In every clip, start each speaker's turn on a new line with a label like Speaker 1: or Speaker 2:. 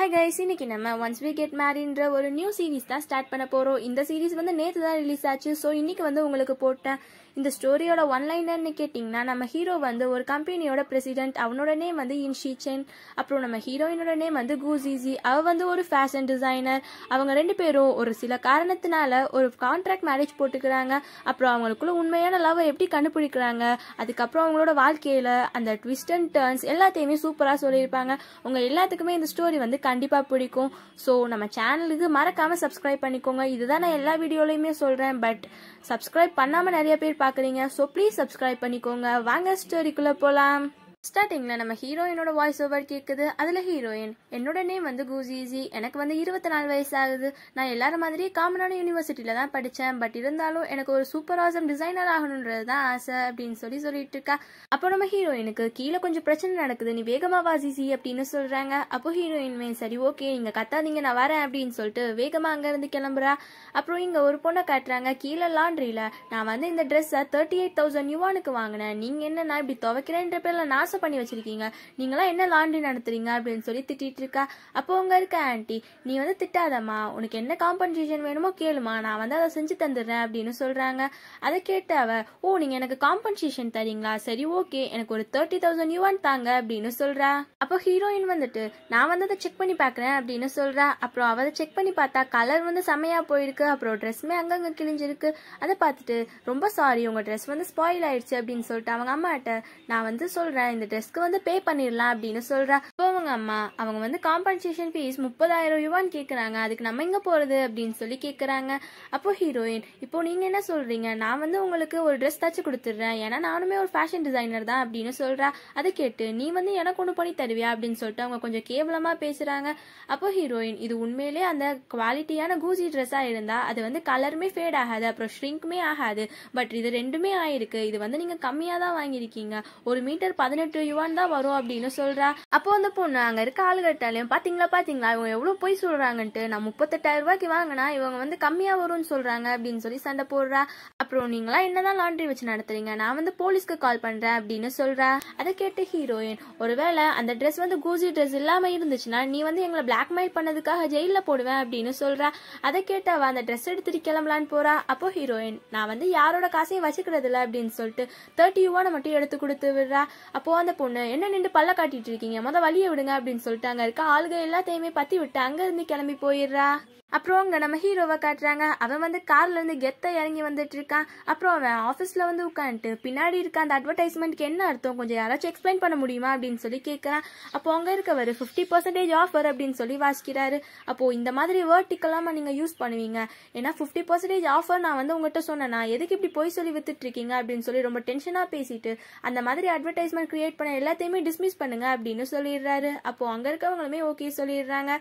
Speaker 1: hi guys இன்னைக்கு நம்ம once we get மேரின்ற ஒரு நியூ சீரீஸ் தான் ஸ்டார்ட் பண்ண போகிறோம் இந்த சீரீஸ் வந்து நேற்று தான் ரிலீஸ் ஆச்சு ஸோ இன்னைக்கு வந்து உங்களுக்கு போட்டேன் இந்த ஸ்டோரியோட ஒன்லைனர்னு கேட்டிங்கன்னா நம்ம ஹீரோ வந்து ஒரு கம்பெனியோட பிரசிடென்ட் அவனோட நேம் வந்து இன்ஷி சென் அப்புறம் நம்ம ஹீரோயினோட நேம் வந்து கூசிசி அவ வந்து ஒரு ஃபேஷன் டிசைனர் அவங்க ரெண்டு பேரும் ஒரு சில காரணத்தினால ஒரு கான்ட்ராக்ட் மேரேஜ் போட்டுக்கிறாங்க அப்புறம் அவங்களுக்குள்ள உண்மையான லவ் எப்படி கண்டுபிடிக்கிறாங்க அதுக்கப்புறம் அவங்களோட வாழ்க்கையில அந்த ட்விஸ்ட் அண்ட் டேர்ன்ஸ் எல்லாத்தையுமே சூப்பராக சொல்லியிருப்பாங்க உங்கள் எல்லாத்துக்குமே இந்த ஸ்டோரி வந்து கண்டிப்பாக பிடிக்கும் ஸோ நம்ம சேனலுக்கு மறக்காமல் சப்ஸ்கிரைப் பண்ணிக்கோங்க இதுதான் நான் எல்லா வீடியோலையுமே சொல்கிறேன் பட் சப்ஸ்கிரைப் பண்ணாமல் நிறைய பேர் பார்க்க பார்க்குறீங்க ஸோ ப்ளீஸ் சப்ஸ்கிரைப் பண்ணிக்கோங்க வாங்க ஸ்டோரிக்குள்ளே போகலாம் ஸ்டார்டிங்ல நம்ம ஹீரோயினோட வாய்ஸ் ஓவர் கேட்குது அதுல ஹீரோயின் என்னோட நேம் வந்து கூசிசி எனக்கு வந்து இருபத்தி நாலு வயசு ஆகுது நான் எல்லாரும் மாதிரி காமனான யூனிவர்சிட்டியில தான் படித்தேன் பட் இருந்தாலும் எனக்கு ஒரு சூப்பர் ஆசம் டிசைனர் ஆகணுன்றது தான் ஆசை அப்படின்னு சொல்லி சொல்லிட்டு இருக்கா அப்போ நம்ம ஹீரோயினுக்கு கீழே கொஞ்சம் பிரச்சனை நடக்குது நீ வேகமா வாசிசி அப்படின்னு சொல்றாங்க அப்போ ஹீரோயின்மே சரி ஓகே நீங்க கத்தாதீங்க நான் வரேன் அப்படின்னு சொல்லிட்டு வேகமா அங்க இருந்து கிளம்புறா அப்புறம் இங்க ஒரு பொண்ணை காட்டுறாங்க கீழே லாண்ட்ரியில நான் வந்து இந்த ட்ரெஸ்ஸை தேர்ட்டி எயிட் தௌசண்ட் யுவானுக்கு வாங்கினேன் நீங்க என்ன நான் இப்படி துவைக்கிறேன்ற பேர்ல நான் மோசம் பண்ணி வச்சிருக்கீங்க நீங்களாம் என்ன லாண்ட்ரி நடத்துறீங்க அப்படின்னு சொல்லி திட்டிட்டு இருக்கா அப்போ உங்க இருக்க ஆன்டி நீ வந்து திட்டாதம்மா உனக்கு என்ன காம்பன்சேஷன் வேணுமோ கேளுமா நான் வந்து அதை செஞ்சு தந்துடுறேன் அப்படின்னு சொல்கிறாங்க அதை கேட்டு அவ ஓ நீங்கள் எனக்கு காம்பன்சேஷன் தரீங்களா சரி ஓகே எனக்கு ஒரு தேர்ட்டி தௌசண்ட் யூவான் தாங்க அப்படின்னு சொல்கிறா அப்போ ஹீரோயின் வந்துட்டு நான் வந்து அதை செக் பண்ணி பார்க்குறேன் அப்படின்னு சொல்றா அப்புறம் அவ அதை செக் பண்ணி பார்த்தா கலர் வந்து செமையாக போயிருக்கு அப்புறம் ட்ரெஸ்மே அங்கங்கே கிழிஞ்சிருக்கு அதை பார்த்துட்டு ரொம்ப சாரி உங்கள் ட்ரெஸ் வந்து ஸ்பாயில் ஆயிடுச்சு அப்படின்னு சொல்லிட்டு அவங்க அம்மாட்ட நான் வந்து சொல்கிறேன் இந்த ட்ரெஸ்க்கு வந்து பே பண்ணிடலாம் அப்படின்னு சொல்கிறா இப்போ அவங்க அம்மா அவங்க வந்து காம்பன்சேஷன் ஃபீஸ் முப்பதாயிரம் ரூபான்னு கேட்குறாங்க அதுக்கு நம்ம எங்கே போகிறது அப்படின்னு சொல்லி கேட்குறாங்க அப்போ ஹீரோயின் இப்போ நீங்கள் என்ன சொல்கிறீங்க நான் வந்து உங்களுக்கு ஒரு ட்ரெஸ் தச்சு கொடுத்துட்றேன் ஏன்னா நானுமே ஒரு ஃபேஷன் டிசைனர் தான் அப்படின்னு சொல்கிறா அதை கேட்டு நீ வந்து எனக்கு ஒன்று பண்ணி தருவியா அப்படின்னு சொல்லிட்டு அவங்க கொஞ்சம் கேவலமாக பேசுகிறாங்க அப்போ ஹீரோயின் இது உண்மையிலே அந்த குவாலிட்டியான கூசி ட்ரெஸ்ஸாக இருந்தால் அது வந்து கலருமே ஃபேட் ஆகாது அப்புறம் ஷ்ரிங்க்குமே ஆகாது பட் இது ரெண்டுமே ஆயிருக்கு இது வந்து நீங்கள் கம்மியாக தான் வாங்கியிருக்கீங்க ஒரு மீட்டர் பதினெட்டு பதினெட்டு யுவான் தான் வரும் அப்படின்னு சொல்றா அப்போ வந்து பொண்ணு அங்க இருக்க ஆளுகட்டாலையும் பாத்தீங்களா பாத்தீங்களா இவங்க எவ்வளவு போய் சொல்றாங்கன்ட்டு நான் முப்பத்தெட்டாயிரம் ரூபாய்க்கு வாங்கினா இவங்க வந்து கம்மியா வரும்னு சொல்றாங்க அப்படின்னு சொல்லி சண்டை போடுறா அப்புறம் நீங்களா என்னதான் லாண்ட்ரி வச்சு நடத்துறீங்க நான் வந்து போலீஸ்க்கு கால் பண்றேன் அப்படின்னு சொல்றா அதை கேட்டு ஹீரோயின் ஒருவேளை அந்த ட்ரெஸ் வந்து கூசி ட்ரெஸ் இல்லாம இருந்துச்சுன்னா நீ வந்து எங்களை பிளாக்மெயில் பண்ணதுக்காக ஜெயில போடுவேன் அப்படின்னு சொல்றா அதை கேட்டு அந்த ட்ரெஸ் எடுத்துட்டு கிளம்பலான்னு போறா அப்போ ஹீரோயின் நான் வந்து யாரோட காசையும் வச்சுக்கிறது இல்லை அப்படின்னு சொல்லிட்டு தேர்ட்டி யூவான மட்டும் எடுத்து கொடுத்து விடுறா அப்போ அந்த பொண்ணு என்ன நின்று பல்ல காட்டிட்டு இருக்கீங்க மொதல் வழிய விடுங்க அப்படின்னு சொல்லிட்டாங்க இருக்க ஆளுக எல்லாத்தையுமே பத்தி விட்டு இருந்து கிளம்பி போயிடுறா அப்புறம் அங்க நம்ம ஹீரோவை காட்டுறாங்க அவன் வந்து கார்லேருந்து கெத்த இறங்கி வந்துட்டு இருக்கான் அப்புறம் அவன் ஆஃபீஸில் வந்து உட்காந்துட்டு பின்னாடி இருக்க அந்த அட்வர்டைஸ்மெண்ட்க்கு என்ன அர்த்தம் கொஞ்சம் யாராச்சும் எக்ஸ்பிளைன் பண்ண முடியுமா அப்படின்னு சொல்லி கேட்குறான் அப்போ அங்கே இருக்கவர் ஃபிஃப்டி பர்சன்டேஜ் ஆஃபர் அப்படின்னு சொல்லி வாசிக்கிறாரு அப்போ இந்த மாதிரி வேர்ட்டிக்கலாமா நீங்கள் யூஸ் பண்ணுவீங்க ஏன்னா ஃபிஃப்டி பர்சன்டேஜ் ஆஃபர் நான் வந்து உங்கள்கிட்ட சொன்னேன் எதுக்கு இப்படி போய் சொல்லி வித்துட்டு இருக்கீங்க அப்படின்னு சொல்லி ரொம்ப டென்ஷனாக பேசிட்டு அந்த மாதிரி அட்வர்டைஸ்மெண்ட் கிரியேட் கிரியேட் பண்ண எல்லாத்தையுமே டிஸ்மிஸ் பண்ணுங்க அப்படின்னு சொல்லிடுறாரு அப்போ அங்கே இருக்கவங்களுமே ஓகே சொல்லிடுறாங்க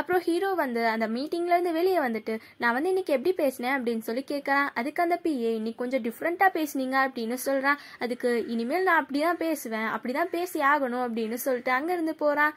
Speaker 1: அப்புறம் ஹீரோ வந்து அந்த மீட்டிங்லேருந்து வெளியே வந்துட்டு நான் வந்து இன்னைக்கு எப்படி பேசினேன் அப்படின்னு சொல்லி கேட்குறான் அதுக்கு அந்த பிஏ இன்னைக்கு கொஞ்சம் டிஃப்ரெண்ட்டாக பேசுனீங்க அப்படின்னு சொல்கிறான் அதுக்கு இனிமேல் நான் அப்படி தான் பேசுவேன் அப்படி தான் பேசி ஆகணும் அப்படின்னு சொல்லிட்டு இருந்து போகிறான்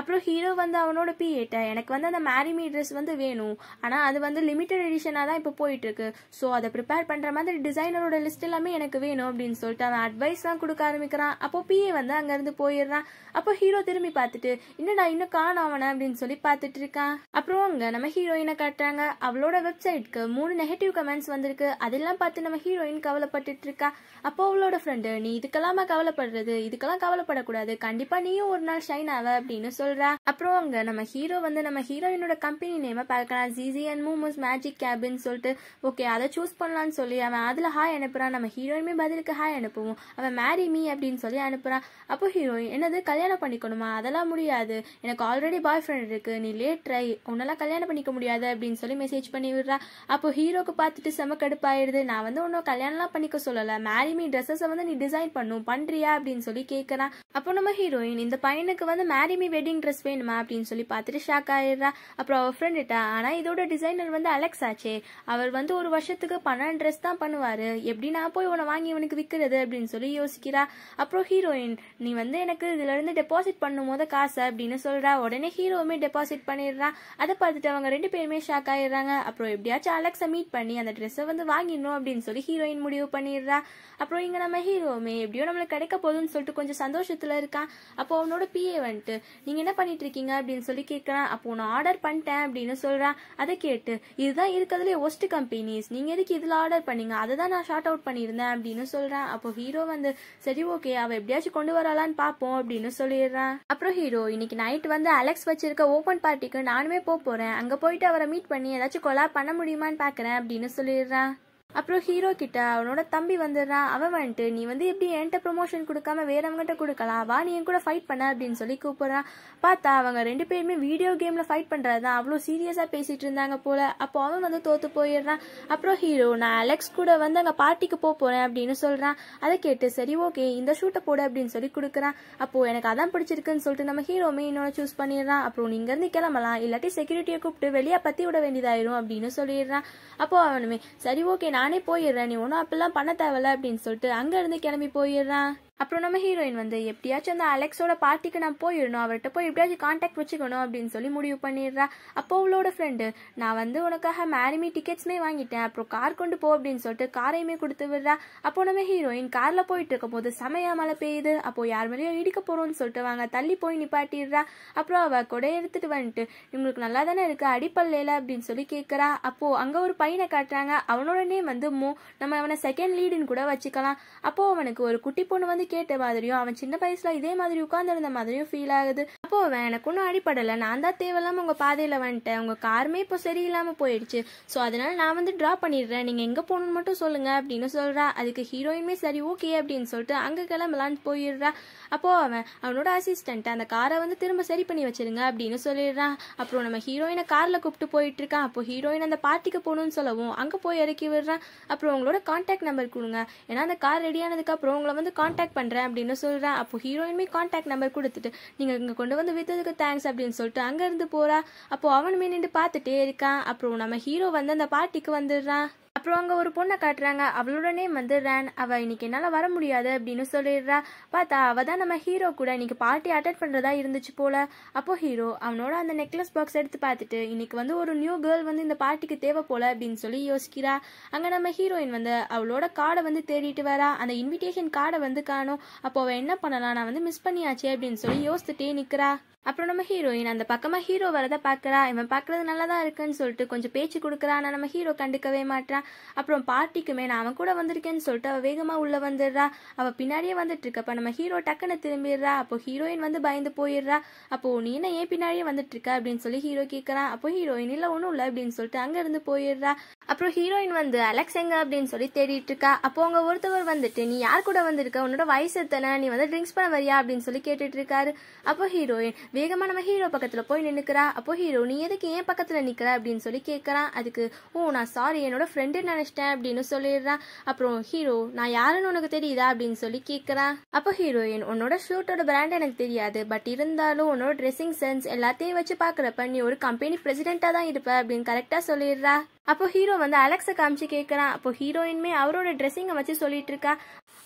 Speaker 1: அப்புறம் ஹீரோ வந்து அவனோட பிஏட்ட எனக்கு வந்து அந்த மேரிமி ட்ரெஸ் வந்து வேணும் ஆனால் அது வந்து லிமிடெட் எடிஷனாக தான் இப்போ போயிட்டுருக்கு ஸோ அதை ப்ரிப்பேர் பண்ணுற மாதிரி டிசைனரோட லிஸ்ட் எல்லாமே எனக்கு வேணும் அப்படின்னு சொல்லிட்டு அவன் அட்வைஸ் தான் கொடுக்க ஆரம்பிக்கிறான் அப்போ பிஏ வந்து அங்கேருந்து போயிடுறான் அப்போ ஹீரோ திரும்பி பார்த்துட்டு இன்னும் நான் இன்னும் காணும் அவனை அப்படின்னு சொல்லி பார்த்துட்டு இருக்கான் அப்புறம் அங்கே நம்ம ஹீரோயினை காட்டுறாங்க அவளோட வெப்சைட்க்கு மூணு நெகட்டிவ் கமெண்ட்ஸ் வந்திருக்கு அதெல்லாம் பார்த்து நம்ம ஹீரோயின் கவலைப்பட்டுட்டு இருக்கா அப்போ அவளோட ஃப்ரெண்டு நீ இதுக்கெல்லாமா கவலைப்படுறது இதுக்கெல்லாம் கவலைப்படக்கூடாது கண்டிப்பாக நீயும் ஒரு நாள் ஷைன் ஆவ அப்படின்னு சொல்லி சொல்றா அப்புறம் அங்க நம்ம ஹீரோ வந்து நம்ம ஹீரோயினோட கம்பெனி நேம பார்க்கலாம் ஜிஜி அண்ட் மூமோஸ் மேஜிக் கேபின்னு சொல்லிட்டு ஓகே அதை சூஸ் பண்ணலாம்னு சொல்லி அவன் அதுல ஹாய் அனுப்புறான் நம்ம ஹீரோயினுமே பதிலுக்கு ஹாய் அனுப்புவோம் அவன் மேரி மீ அப்படின்னு சொல்லி அனுப்புறான் அப்போ ஹீரோயின் என்னது கல்யாணம் பண்ணிக்கணுமா அதெல்லாம் முடியாது எனக்கு ஆல்ரெடி பாய் ஃப்ரெண்ட் இருக்கு நீ லேட் ட்ரை உன்னெல்லாம் கல்யாணம் பண்ணிக்க முடியாது அப்படின்னு சொல்லி மெசேஜ் பண்ணி விடுறா அப்போ ஹீரோக்கு பார்த்துட்டு செம கடுப்பாயிடுது நான் வந்து உன்னும் கல்யாணம்லாம் பண்ணிக்க சொல்லலை மேரி மீ ட்ரெஸ்ஸை வந்து நீ டிசைன் பண்ணும் பண்றியா அப்படின்னு சொல்லி கேட்கறான் அப்போ நம்ம ஹீரோயின் இந்த பையனுக்கு வந்து மேரி மீ வெட்டிங் ட்ரெஸ் வேணுமா அப்படின்னு சொல்லி பார்த்துட்டு ஷாக் ஆயிடுறா அப்புறம் ஃப்ரெண்ட் கிட்ட ஆனால் இதோட டிசைனர் வந்து அலெக்ஸ் ஆச்சே அவர் வந்து ஒரு வருஷத்துக்கு பன்னெண்டு ட்ரெஸ் தான் பண்ணுவார் எப்படி நான் போய் உன வாங்கி இவனுக்கு விற்கிறது அப்படின்னு சொல்லி யோசிக்கிறா அப்புறம் ஹீரோயின் நீ வந்து எனக்கு இதுலேருந்து டெபாசிட் பண்ணும் போது காசு அப்படின்னு சொல்கிறா உடனே ஹீரோவுமே டெபாசிட் பண்ணிடுறான் அதை பார்த்துட்டு அவங்க ரெண்டு பேருமே ஷாக் ஆயிடுறாங்க அப்புறம் எப்படியாச்சும் அலெக்ஸை மீட் பண்ணி அந்த ட்ரெஸ்ஸை வந்து வாங்கிடணும் அப்படின்னு சொல்லி ஹீரோயின் முடிவு பண்ணிடுறா அப்புறம் இங்கே நம்ம ஹீரோவுமே எப்படியோ நம்மளுக்கு கிடைக்க போகுதுன்னு சொல்லிட்டு கொஞ்சம் சந்தோஷத்தில் இருக்கான் அப்போ அவனோட பிஏ வந்துட்டு நீங்கள் என்ன பண்ணிட்டு இருக்கீங்க அப்படின்னு சொல்லி கேட்குறான் அப்போ நான் ஆர்டர் பண்ணிட்டேன் அப்படின்னு சொல்கிறான் அதை கேட்டு இதுதான் இருக்கிறதுலே ஒஸ்ட் கம்பெனிஸ் நீங்கள் எதுக்கு இதில் ஆர்டர் பண்ணீங்க அதை தான் நான் ஷார்ட் அவுட் பண்ணியிருந்தேன் அப்படின்னு சொல்கிறான் அப்போ ஹீரோ வந்து சரி ஓகே அவள் எப்படியாச்சும் கொண்டு வரலான்னு பார்ப்போம் அப்படின்னு சொல்லிடுறான் அப்புறம் ஹீரோ இன்னைக்கு நைட் வந்து அலெக்ஸ் வச்சிருக்க ஓப்பன் பார்ட்டிக்கு நானுமே போறேன் போகிறேன் அங்கே போயிட்டு அவரை மீட் பண்ணி ஏதாச்சும் கொலா பண்ண முடியுமான்னு பார்க்குறேன் அப்படின்னு சொல்லிடுறான் அப்புறம் ஹீரோ கிட்ட அவனோட தம்பி வந்துடுறான் அவன் வந்துட்டு நீ வந்து எப்படி என்கிட்ட ப்ரொமோஷன் கொடுக்காம வேறவங்கிட்ட கொடுக்கலாம் வா நீ என் கூட ஃபைட் பண்ண அப்படின்னு சொல்லி கூப்பிடுறான் பார்த்தா அவங்க ரெண்டு பேருமே வீடியோ கேமில் ஃபைட் பண்ணுறது தான் அவ்வளோ சீரியஸாக பேசிகிட்டு இருந்தாங்க போல் அப்போ அவன் வந்து தோற்று போயிடுறான் அப்புறம் ஹீரோ நான் அலெக்ஸ் கூட வந்து அங்கே பார்ட்டிக்கு போக போகிறேன் அப்படின்னு சொல்கிறான் அதை கேட்டு சரி ஓகே இந்த ஷூட்டை போடு அப்படின்னு சொல்லி கொடுக்குறான் அப்போது எனக்கு அதான் பிடிச்சிருக்குன்னு சொல்லிட்டு நம்ம ஹீரோமே இன்னொன்று சூஸ் பண்ணிடுறான் அப்புறம் நீங்க இருந்து கிளம்பலாம் இல்லாட்டி செக்யூரிட்டியை கூப்பிட்டு வெளியே பற்றி விட வேண்டியதாயிரும் அப்படின்னு சொல்லிடுறான் அப்போ அவனுமே சரி ஓகே நான் நானே போயிடுறேன் நீ ஒன்றும் அப்படிலாம் பண்ண தேவையில்ல அப்படின்னு சொல்லிட்டு அங்கேருந்து கிளம்பி போயிடுறான் அப்புறம் நம்ம ஹீரோயின் வந்து எப்படியாச்சும் அந்த அலெக்ஸோட பார்ட்டிக்கு நான் போயிடணும் அவர்கிட்ட போய் எப்படியாச்சும் காண்டாக்ட் வச்சுக்கணும் அப்படின்னு சொல்லி முடிவு பண்ணிடுறா அப்போ அவளோட ஃப்ரெண்டு நான் வந்து உனக்காக மேரிமி டிக்கெட்ஸுமே வாங்கிட்டேன் அப்புறம் கார் கொண்டு போ அப்படின்னு சொல்லிட்டு காரையுமே கொடுத்து விடுறா அப்போ நம்ம ஹீரோயின் காரில் போயிட்டு இருக்கும் போது செமையா மழை பெய்யுது அப்போ யார் மேலேயோ இடிக்க போறோம்னு சொல்லிட்டு வாங்க தள்ளி போய் நிப்பாட்டிடுறா அப்புறம் அவ கொடை எடுத்துட்டு வந்துட்டு இவங்களுக்கு நல்லா தானே இருக்கு அடிப்பல்லையில அப்படின்னு சொல்லி கேட்குறா அப்போ அங்க ஒரு பையனை காட்டுறாங்க அவனோட நேம் வந்து மோ நம்ம அவனை செகண்ட் லீடுன்னு கூட வச்சுக்கலாம் அப்போ அவனுக்கு ஒரு குட்டி பொண்ணு வந்து கேட்ட மாதிரியும் அவன் சின்ன வயசுல இதே மாதிரி உட்கார்ந்துருந்த மாதிரியும் ஃபீல் ஆகுது அப்போ அவன் எனக்கு ஒன்றும் அடிப்படலை நான் தான் தேவையில்லாமல் உங்கள் பாதையில் வந்துட்டேன் உங்கள் காருமே இப்போ சரியில்லாமல் போயிடுச்சு ஸோ அதனால நான் வந்து டிரா பண்ணிடுறேன் நீங்கள் எங்கே போகணும்னு மட்டும் சொல்லுங்க அப்படின்னு சொல்றா அதுக்கு ஹீரோயினுமே சரி ஓகே அப்படின்னு சொல்லிட்டு அங்கே கிளம்பலான்னு போயிடுறா அப்போது அவன் அவனோட அசிஸ்டன்ட் அந்த காரை வந்து திரும்ப சரி பண்ணி வச்சிருங்க அப்படின்னு சொல்லிடுறான் அப்புறம் நம்ம ஹீரோயினை காரில் கூப்பிட்டு போயிட்டு இருக்கான் அப்போ ஹீரோயின் அந்த பார்ட்டிக்கு போகணும்னு சொல்லவும் அங்கே போய் இறக்கி விடுறான் அப்புறம் உங்களோட கான்டாக்ட் நம்பர் கொடுங்க ஏன்னா அந்த கார் ரெடியானதுக்கு அப்புறம் உங்களை வந்து கான்டாக்ட் பண்ணுறேன் அப்படின்னு சொல்கிறான் அப்போ ஹீரோயினுமே காண்டாக்ட் நம்பர் கொடுத்துட்டு நீங்கள் இங்கே கொண்டு வந்து விற்றதுக்கு தேங்க்ஸ் அப்படின்னு சொல்லிட்டு அங்கேருந்து போகிறா அப்போ அவனுமே நின்று பார்த்துட்டே இருக்கான் அப்புறம் நம்ம ஹீரோ வந்து அந்த பார்ட்டிக்கு வந்துடுறான் அப்புறம் அங்கே ஒரு பொண்ணை காட்டுறாங்க அவளோட நேம் வந்து ரேன் அவள் இன்னைக்கு என்னால் வர முடியாது அப்படின்னு சொல்லிடுறா பார்த்தா அவள் தான் நம்ம ஹீரோ கூட இன்னைக்கு பார்ட்டி அட்டன் பண்ணுறதா இருந்துச்சு போல் அப்போது ஹீரோ அவனோட அந்த நெக்லஸ் பாக்ஸ் எடுத்து பார்த்துட்டு இன்னைக்கு வந்து ஒரு நியூ கேர்ள் வந்து இந்த பார்ட்டிக்கு தேவை போல் அப்படின்னு சொல்லி யோசிக்கிறா அங்கே நம்ம ஹீரோயின் வந்து அவளோட கார்டை வந்து தேடிட்டு வரா அந்த இன்விடேஷன் கார்டை வந்து காணும் அப்போ அவள் என்ன பண்ணலாம் நான் வந்து மிஸ் பண்ணியாச்சே அப்படின்னு சொல்லி யோசித்துட்டே நிற்கிறா அப்புறம் நம்ம ஹீரோயின் அந்த பக்கமாக ஹீரோ வரதை பார்க்குறா இவன் பாக்குறது நல்லா தான் இருக்குன்னு சொல்லிட்டு கொஞ்சம் பேச்சு கொடுக்குறா நம்ம ஹீரோ கண்டுக்கவே மாட்டான் அப்புறம் பார்ட்டிக்குமே நான் அவன் கூட வந்திருக்கேன்னு சொல்லிட்டு அவள் வேகமாக உள்ளே வந்துடுறா அவள் பின்னாடியே வந்துட்டு இருக்கப்ப நம்ம ஹீரோ டக்குன்னு திரும்பிடுறா அப்போ ஹீரோயின் வந்து பயந்து போயிடுறா அப்போ நீ என்ன ஏன் பின்னாடியே வந்துட்டு இருக்க அப்படின்னு சொல்லி ஹீரோ கேட்குறான் அப்போ ஹீரோயின் இல்லை ஒன்றும் இல்லை அப்படின்னு சொல்லிட்டு அங்கேருந்து போயிடுறா அப்புறம் ஹீரோயின் வந்து அலெக்ஸ் எங்க அப்படின்னு சொல்லி தேடிட்டு இருக்கா அப்போ அவங்க ஒருத்தவர் வந்துட்டு நீ யார் கூட வந்திருக்க உன்னோட வயசு எத்தனை நீ வந்து ட்ரிங்க்ஸ் பண்ண வரியா அப்படின்னு சொல்லி கேட்டுட்டு இருக்காரு அப்போ ஹீரோயின் வேகமா நம்ம ஹீரோ பக்கத்துல போய் நின்னுக்கிறா அப்போ ஹீரோ நீ எதுக்கு ஏன் பக்கத்துல நிக்கிற அப்படின்னு சொல்லி கேட்கறான் அதுக்கு ஓ நான் சாரி என்னோட ஃப்ரெண்டு நினச்சிட்டேன் அப்படின்னு சொல்லிடுறான் அப்புறம் ஹீரோ நான் யாருன்னு உனக்கு தெரியுதா அப்படின்னு சொல்லி கேட்குறான் அப்போ ஹீரோயின் உன்னோட ஷூட்டோட பிராண்ட் எனக்கு தெரியாது பட் இருந்தாலும் உன்னோட ட்ரெஸ்ஸிங் சென்ஸ் எல்லாத்தையும் வச்சு பார்க்குறப்ப நீ ஒரு கம்பெனி பிரசிடெண்ட்டாக தான் இருப்ப அப்படின்னு கரெக்டாக சொல்லிடுறா அப்போ ஹீரோ வந்து அலெக்ஸை காமிச்சு கேட்கறான் அப்போ ஹீரோயின்மே அவரோட ட்ரெஸ்ஸிங்கை வச்சு சொல்லிட்டு இருக்கா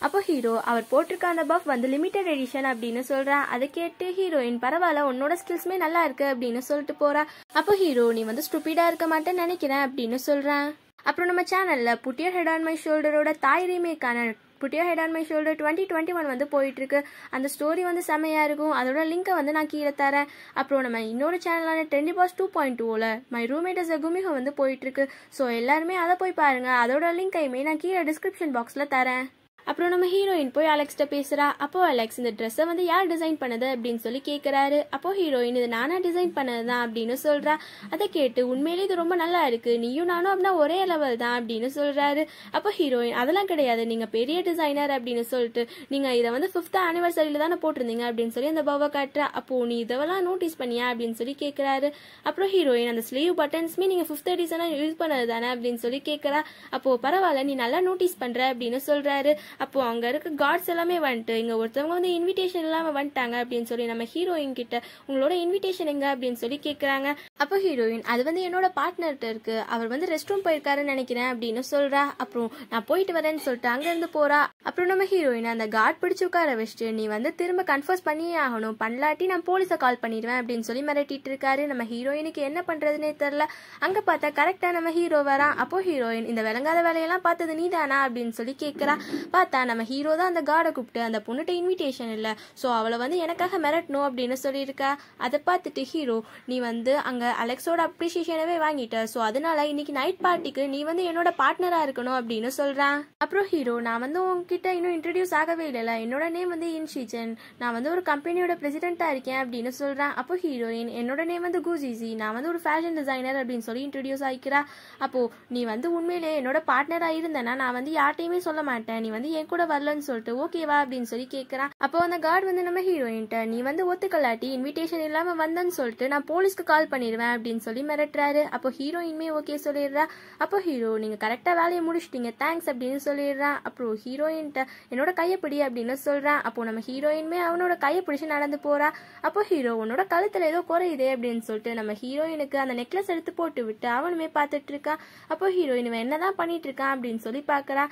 Speaker 1: அப்போ ஹீரோ அவர் போட்டிருக்க அந்த பஃப் வந்து லிமிடெட் எடிஷன் அப்படின்னு சொல்கிறான் அதை கேட்டு ஹீரோயின் பரவாயில்ல உன்னோட ஸ்கில்ஸ்மே நல்லா இருக்கு அப்படின்னு சொல்லிட்டு போறா அப்போ ஹீரோ நீ வந்து ஸ்டூபிடா இருக்க மாட்டேன்னு நினைக்கிறேன் அப்படின்னு சொல்கிறேன் அப்புறம் நம்ம சேனலில் புட்டியர் ஹெட் ஆன் மை ஷோல்டரோட தாய் ரீமேக்கான put your head on my shoulder twenty twenty one வந்து போயிட்டுருக்கு அந்த ஸ்டோரி வந்து செம்மையாக இருக்கும் அதோட லிங்க்கை வந்து நான் கீழே தரேன் அப்புறம் நம்ம இன்னொரு சேனலான டென்டி பாஸ் டூ பாயிண்ட் டூவில் மை ரூம்மேட் இஸ் குமிகம் வந்து போயிட்டுருக்கு ஸோ எல்லாருமே அதை போய் பாருங்கள் அதோட லிங்க்கையுமே நான் கீழே டிஸ்கிரிப்ஷன் பாக்ஸில் தரேன் அப்புறம் நம்ம ஹீரோயின் போய் அலெக்ஸ்கிட்ட பேசுறா அப்போ அலெக்ஸ் இந்த ட்ரெஸ்ஸை வந்து யார் டிசைன் பண்ணது அப்படின்னு சொல்லி கேட்குறாரு அப்போ ஹீரோயின் இது நானாக டிசைன் பண்ணது தான் அப்படின்னு சொல்கிறா அதை கேட்டு உண்மையிலே இது ரொம்ப நல்லா இருக்குது நீயும் நானும் அப்படின்னா ஒரே லெவல் தான் அப்படின்னு சொல்கிறாரு அப்போ ஹீரோயின் அதெல்லாம் கிடையாது நீங்கள் பெரிய டிசைனர் அப்படின்னு சொல்லிட்டு நீங்கள் இதை வந்து பிப்த் ஆனிவர்சரியில தானே போட்டிருந்தீங்க அப்படின்னு சொல்லி அந்த பவா காட்டுறா அப்போ நீ இதெல்லாம் நோட்டீஸ் பண்ணியா அப்படின்னு சொல்லி கேட்குறாரு அப்புறம் ஹீரோயின் அந்த ஸ்லீவ் பட்டன்ஸ்மே நீங்கள் பிப்த் டிசைனா யூஸ் பண்ணது தானே அப்படின்னு சொல்லி கேட்குறா அப்போ பரவாயில்ல நீ நல்லா நோட்டீஸ் பண்ணுற அப்படின்னு சொல்கிறாரு அப்போது அங்கே இருக்க கார்ட்ஸ் எல்லாமே வந்துட்டு இங்கே ஒருத்தவங்க வந்து இன்விடேஷன் இல்லாமல் வந்துட்டாங்க அப்படின்னு சொல்லி நம்ம ஹீரோயின் கிட்ட உங்களோட இன்விடேஷன் எங்க அப்படின்னு சொல்லி கேட்குறாங்க அப்போ ஹீரோயின் அது வந்து என்னோட பார்ட்னர்கிட்ட இருக்கு அவர் வந்து ரெஸ்ட் ரூம் போயிருக்காருன்னு நினைக்கிறேன் அப்படின்னு சொல்கிறா அப்புறம் நான் போயிட்டு வரேன்னு சொல்லிட்டு அங்கேருந்து போகிறா அப்புறம் நம்ம ஹீரோயின் அந்த கார்ட் பிடிச்சி உட்கார வச்சுட்டு நீ வந்து திரும்ப கன்ஃபர்ஸ் பண்ணியே ஆகணும் பண்ணலாட்டி நான் போலீஸை கால் பண்ணிடுவேன் அப்படின்னு சொல்லி மிரட்டிட்டு இருக்காரு நம்ம ஹீரோயினுக்கு என்ன பண்றதுன்னே தெரில அங்கே பார்த்தா கரெக்டாக நம்ம ஹீரோ வரா அப்போ ஹீரோயின் இந்த விளங்காத வேலையெல்லாம் பார்த்தது நீ தானா அப்படின்னு சொல்லி கேட்குறா பார்த்தா நம்ம ஹீரோ தான் அந்த கார்டை கூப்பிட்டு அந்த பொண்ணுகிட்ட இன்விடேஷன் இல்லை ஸோ அவளை வந்து எனக்காக மிரட்டணும் அப்படின்னு சொல்லியிருக்கா அதை பார்த்துட்டு ஹீரோ நீ வந்து அங்கே அலெக்ஸோட அப்ரிஷியேஷனவே வாங்கிட்ட ஸோ அதனால இன்னைக்கு நைட் பார்ட்டிக்கு நீ வந்து என்னோட பார்ட்னராக இருக்கணும் அப்படின்னு சொல்கிறான் அப்புறம் ஹீரோ நான் வந்து உங்ககிட்ட இன்னும் இன்ட்ரடியூஸ் ஆகவே இல்லைல்ல என்னோட நேம் வந்து இன்ஷிச்சன் நான் வந்து ஒரு கம்பெனியோட பிரசிடெண்ட்டாக இருக்கேன் அப்படின்னு சொல்கிறான் அப்போ ஹீரோயின் என்னோட நேம் வந்து குஜிசி நான் வந்து ஒரு ஃபேஷன் டிசைனர் அப்படின்னு சொல்லி இன்ட்ரடியூஸ் ஆகிக்கிறா அப்போது நீ வந்து உண்மையிலேயே என்னோட பார்ட்னராக இருந்தேன்னா நான் வந்து யார்ட்டையுமே சொல்ல மாட்டேன் நீ வந்து என் கூட வரலன்னு சொல்லிட்டு ஓகேவா அப்படின்னு சொல்லி கேட்குறான் அப்போ அந்த கார்டு வந்து நம்ம ஹீரோயின்ட்ட நீ வந்து ஒத்துக்கலாட்டி இன்விடேஷன் இல்லாமல் வந்தேன்னு சொல்லிட்டு நான் போலீஸ்க்கு கால் பண்ணிடுவேன் அப்படின்னு சொல்லி மிரட்டுறாரு அப்போ ஹீரோயின்மே ஓகே சொல்லிடுறா அப்போ ஹீரோ நீங்கள் கரெக்டாக வேலையை முடிச்சிட்டீங்க தேங்க்ஸ் அப்படின்னு சொல்லிடுறான் அப்புறம் ஹீரோயின்ட்ட என்னோட கையை பிடி அப்படின்னு சொல்கிறான் அப்போ நம்ம ஹீரோயின்மே அவனோட கையை பிடிச்சி நடந்து போகிறா அப்போ ஹீரோ உன்னோட கழுத்தில் ஏதோ குறையுதே அப்படின்னு சொல்லிட்டு நம்ம ஹீரோயினுக்கு அந்த நெக்லஸ் எடுத்து போட்டு விட்டு அவனுமே பார்த்துட்டு இருக்கான் அப்போ ஹீரோயின் என்னதான் பண்ணிட்டு இருக்கான் அப்படின்னு சொல்லி பார்க்குறா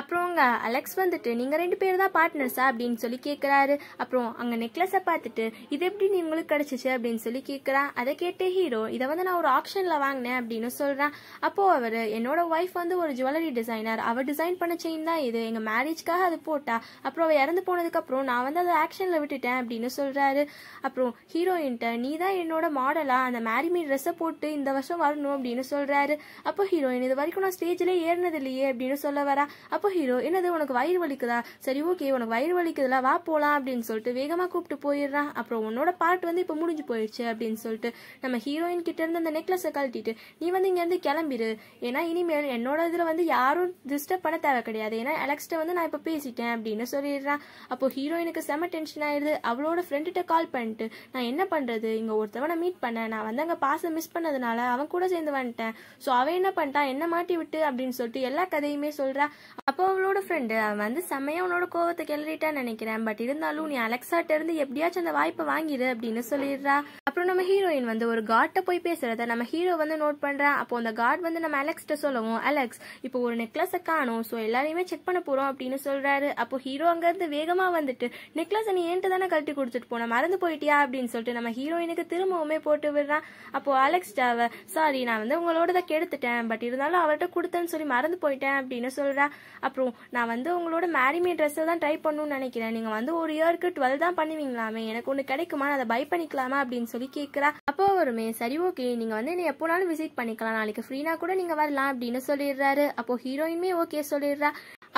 Speaker 1: அப்புறம் உங்க அலெக்ஸ் நெக்ஸ்ட் வந்துட்டு நீங்கள் ரெண்டு பேர் தான் பார்ட்னர்ஸா அப்படின்னு சொல்லி கேட்குறாரு அப்புறம் அங்கே நெக்லஸை பார்த்துட்டு இது எப்படி நீ உங்களுக்கு கிடைச்சிச்சு அப்படின்னு சொல்லி கேட்கிறா அதை கேட்டு ஹீரோ இதை வந்து நான் ஒரு ஆப்ஷனில் வாங்கினேன் அப்படின்னு சொல்கிறான் அப்போ அவர் என்னோட ஒய்ஃப் வந்து ஒரு ஜுவல்லரி டிசைனர் அவர் டிசைன் பண்ண செயின் தான் இது எங்கள் மேரேஜ்க்காக அது போட்டா அப்புறம் அவர் இறந்து போனதுக்கப்புறம் நான் வந்து அதை ஆக்ஷனில் விட்டுட்டேன் அப்படின்னு சொல்கிறாரு அப்புறம் ஹீரோயின்ட்ட நீ தான் என்னோட மாடலா அந்த மேரிமி ட்ரெஸ்ஸை போட்டு இந்த வருஷம் வரணும் அப்படின்னு சொல்கிறாரு அப்போ ஹீரோயின் இது வரைக்கும் நான் ஸ்டேஜ்ல ஏறினது இல்லையே அப்படின்னு சொல்ல வரா அப்போ ஹீரோ என்னது உனக்கு வயிறு வலிக்குதா சரி ஓகே உனக்கு வயிறு வலிக்குதுல வா போகலாம் அப்படின்னு சொல்லிட்டு வேகமாக கூப்பிட்டு போயிடுறான் அப்புறம் உன்னோட பாட்டு வந்து இப்போ முடிஞ்சு போயிடுச்சு அப்படின்னு சொல்லிட்டு நம்ம ஹீரோயின் கிட்ட இருந்து அந்த நெக்லஸை கழட்டிட்டு நீ வந்து இங்கேருந்து கிளம்பிடு ஏன்னா இனிமேல் என்னோட இதில் வந்து யாரும் டிஸ்டர்ப் பண்ண தேவை கிடையாது ஏன்னா அலெக்ஸ்ட்டை வந்து நான் இப்போ பேசிட்டேன் அப்படின்னு சொல்லிடுறான் அப்போ ஹீரோயினுக்கு செம டென்ஷன் ஆயிடுது அவளோட ஃப்ரெண்டுகிட்ட கால் பண்ணிட்டு நான் என்ன பண்ணுறது இங்கே ஒருத்தவனை மீட் பண்ணேன் நான் வந்து அங்கே பாசை மிஸ் பண்ணதுனால அவன் கூட சேர்ந்து வந்துட்டேன் ஸோ அவன் என்ன பண்ணிட்டான் என்ன மாட்டி விட்டு அப்படின்னு சொல்லிட்டு எல்லா கதையுமே சொல்கிறா அப்போ அவளோட ஃப்ரெண்டு வந்து செம்மையா உன்னோட கோவத்தை கிளறிட்டா நினைக்கிறேன் பட் இருந்தாலும் நீ அலெக்சாட்ட இருந்து எப்படியாச்சும் அந்த வாய்ப்பை வாங்கிடு அப்படின்னு சொல்லிடுறா அப்புறம் நம்ம ஹீரோயின் வந்து ஒரு காட்ட போய் பேசுறத நம்ம ஹீரோ வந்து நோட் பண்றேன் அப்போ அந்த காட் வந்து நம்ம அலெக்ஸ்ட்ட சொல்லுவோம் அலெக்ஸ் இப்போ ஒரு நெக்லஸை காணும் ஸோ எல்லாரையுமே செக் பண்ண போறோம் அப்படின்னு சொல்றாரு அப்போ ஹீரோ இருந்து வேகமா வந்துட்டு நெக்லஸ் நீ ஏன்ட்டு தானே கழட்டி கொடுத்துட்டு போன மறந்து போயிட்டியா அப்படின்னு சொல்லிட்டு நம்ம ஹீரோயினுக்கு திரும்பவுமே போட்டு விடுறான் அப்போ டாவ சாரி நான் வந்து உங்களோட கெடுத்துட்டேன் பட் இருந்தாலும் அவர்கிட்ட கொடுத்தேன்னு சொல்லி மறந்து போயிட்டேன் அப்படின்னு சொல்றா அப்புறம் நான் வந்து உங்களோட மேரிமே ட்ரெஸ்ஸை தான் ட்ரை பண்ணணும்னு நினைக்கிறேன் நீங்க வந்து ஒரு இயருக்கு டுவெல் தான் பண்ணுவீங்களாமே எனக்கு ஒன்று கிடைக்குமா அதை பை பண்ணிக்கலாமா அப்படின்னு சொல்லி சொல்லி கேட்குறா அப்போ அவருமே சரி ஓகே நீங்கள் வந்து என்னை எப்போனாலும் விசிட் பண்ணிக்கலாம் நாளைக்கு ஃப்ரீனா கூட நீங்கள் வரலாம் அப்படின்னு சொல்லிடுறாரு அப்போ ஹீரோயினுமே ஓகே சொல்லிடுறா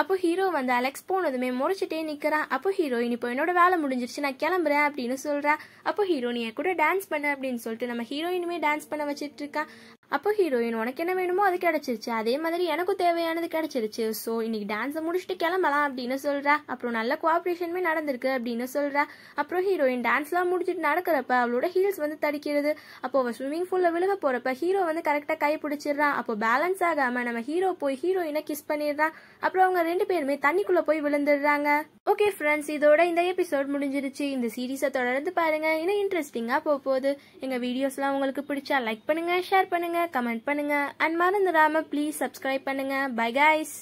Speaker 1: அப்போ ஹீரோ வந்து அலெக்ஸ் போனதுமே முறைச்சிட்டே நிற்கிறான் அப்போ ஹீரோயின் இப்போ என்னோட வேலை முடிஞ்சிருச்சு நான் கிளம்புறேன் அப்படின்னு சொல்கிறா அப்போ ஹீரோயின் கூட டான்ஸ் பண்ண அப்படின்னு சொல்லிட்டு நம்ம ஹீரோயினுமே டான்ஸ் பண்ண வச்சிட்டு இருக்கான் அப்போ ஹீரோயின் உனக்கு என்ன வேணுமோ அது கிடைச்சிருச்சு அதே மாதிரி எனக்கும் தேவையானது கிடைச்சிருச்சு ஸோ இன்னைக்கு டான்ஸை முடிச்சுட்டு கிளம்பலாம் அப்படின்னு சொல்கிறா அப்புறம் நல்ல கோஆப்ரேஷனுமே நடந்திருக்கு அப்படின்னு சொல்றா அப்புறம் ஹீரோயின் டான்ஸ்லாம் முடிச்சுட்டு நடக்கிறப்ப அவளோட ஹீல்ஸ் வந்து தடிக்கிறது அப்போ அவள் ஸ்விம்மிங் பூல்ல விழுக போகிறப்ப ஹீரோ வந்து கரெக்டாக கை பிடிச்சிடுறான் அப்போ பேலன்ஸ் ஆகாமல் நம்ம ஹீரோ போய் ஹீரோயினை கிஸ் பண்ணிடுறான் அப்புறம் அவங்க ரெண்டு பேருமே தண்ணிக்குள்ளே போய் விழுந்துடுறாங்க ஓகே ஃப்ரெண்ட்ஸ் இதோட இந்த எபிசோட் முடிஞ்சிருச்சு இந்த சீரீஸை தொடர்ந்து பாருங்கள் இன்னும் இன்ட்ரெஸ்டிங்காக போக போகுது எங்கள் வீடியோஸ்லாம் உங்களுக்கு பிடிச்சா லைக் பண்ணுங்கள் ஷேர் பண்ணுங்கள் கமெண்ட் பண்ணுங்க அண்ட் மறந்துடாம ப்ளீஸ் சப்ஸ்கிரைப் பண்ணுங்க பை கைஸ்